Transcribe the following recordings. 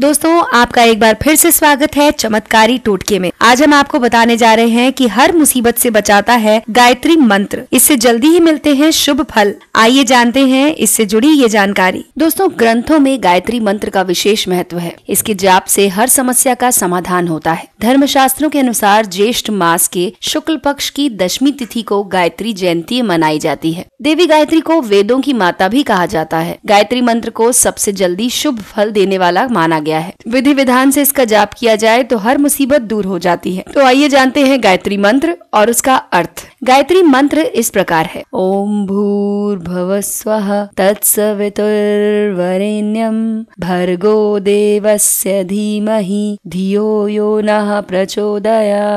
दोस्तों आपका एक बार फिर से स्वागत है चमत्कारी टोटके में आज हम आपको बताने जा रहे हैं कि हर मुसीबत से बचाता है गायत्री मंत्र इससे जल्दी ही मिलते हैं शुभ फल आइए जानते हैं इससे जुड़ी ये जानकारी दोस्तों ग्रंथों में गायत्री मंत्र का विशेष महत्व है इसके जाप से हर समस्या का समाधान होता है धर्म शास्त्रों के अनुसार ज्येष्ठ मास के शुक्ल पक्ष की दशमी तिथि को गायत्री जयंती मनाई जाती है देवी गायत्री को वेदों की माता भी कहा जाता है गायत्री मंत्र को सबसे जल्दी शुभ फल देने वाला माना गया गया है विधि विधान से इसका जाप किया जाए तो हर मुसीबत दूर हो जाती है तो आइए जानते हैं गायत्री मंत्र और उसका अर्थ गायत्री मंत्र इस प्रकार है ओम भव स्व तत्सवितुर्वरेण्यम भर्गो देवस्य धीमहि धियो यो न प्रचोदया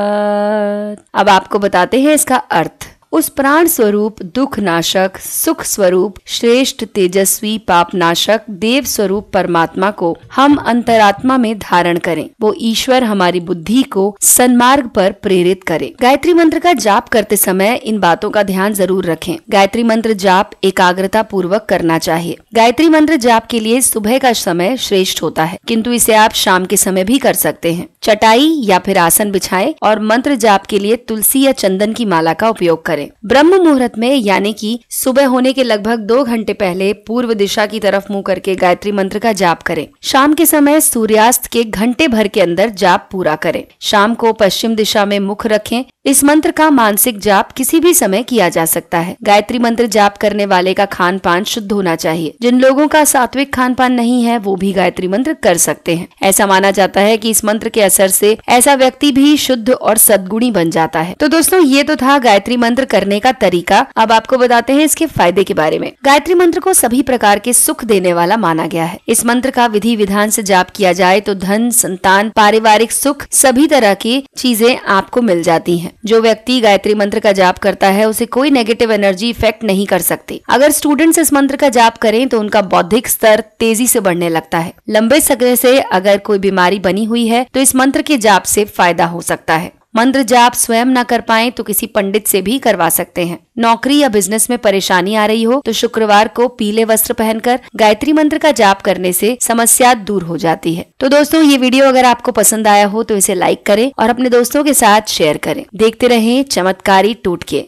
अब आपको बताते हैं इसका अर्थ उस प्राण स्वरूप दुख नाशक सुख स्वरूप श्रेष्ठ तेजस्वी पाप नाशक देव स्वरूप परमात्मा को हम अंतरात्मा में धारण करें वो ईश्वर हमारी बुद्धि को सन्मार्ग पर प्रेरित करे गायत्री मंत्र का जाप करते समय इन बातों का ध्यान जरूर रखें गायत्री मंत्र जाप एकाग्रता पूर्वक करना चाहिए गायत्री मंत्र जाप के लिए सुबह का समय श्रेष्ठ होता है किंतु इसे आप शाम के समय भी कर सकते हैं चटाई या फिर आसन बिछाएं और मंत्र जाप के लिए तुलसी या चंदन की माला का उपयोग करें ब्रह्म मुहूर्त में यानी कि सुबह होने के लगभग दो घंटे पहले पूर्व दिशा की तरफ मुंह करके गायत्री मंत्र का जाप करें शाम के समय सूर्यास्त के घंटे भर के अंदर जाप पूरा करें शाम को पश्चिम दिशा में मुख रखें इस मंत्र का मानसिक जाप किसी भी समय किया जा सकता है गायत्री मंत्र जाप करने वाले का खान पान शुद्ध होना चाहिए जिन लोगों का सात्विक खान पान नहीं है वो भी गायत्री मंत्र कर सकते हैं ऐसा माना जाता है कि इस मंत्र के असर से ऐसा व्यक्ति भी शुद्ध और सदगुणी बन जाता है तो दोस्तों ये तो था गायत्री मंत्र करने का तरीका अब आपको बताते हैं इसके फायदे के बारे में गायत्री मंत्र को सभी प्रकार के सुख देने वाला माना गया है इस मंत्र का विधि विधान से जाप किया जाए तो धन संतान पारिवारिक सुख सभी तरह की चीजें आपको मिल जाती है जो व्यक्ति गायत्री मंत्र का जाप करता है उसे कोई नेगेटिव एनर्जी इफेक्ट नहीं कर सकती अगर स्टूडेंट्स इस मंत्र का जाप करें तो उनका बौद्धिक स्तर तेजी से बढ़ने लगता है लंबे समय से अगर कोई बीमारी बनी हुई है तो इस मंत्र मंत्र के जाप से फायदा हो सकता है मंत्र जाप स्वयं न कर पाए तो किसी पंडित से भी करवा सकते हैं नौकरी या बिजनेस में परेशानी आ रही हो तो शुक्रवार को पीले वस्त्र पहनकर गायत्री मंत्र का जाप करने से समस्या दूर हो जाती है तो दोस्तों ये वीडियो अगर आपको पसंद आया हो तो इसे लाइक करें और अपने दोस्तों के साथ शेयर करें देखते रहें चमत्कारी टूटके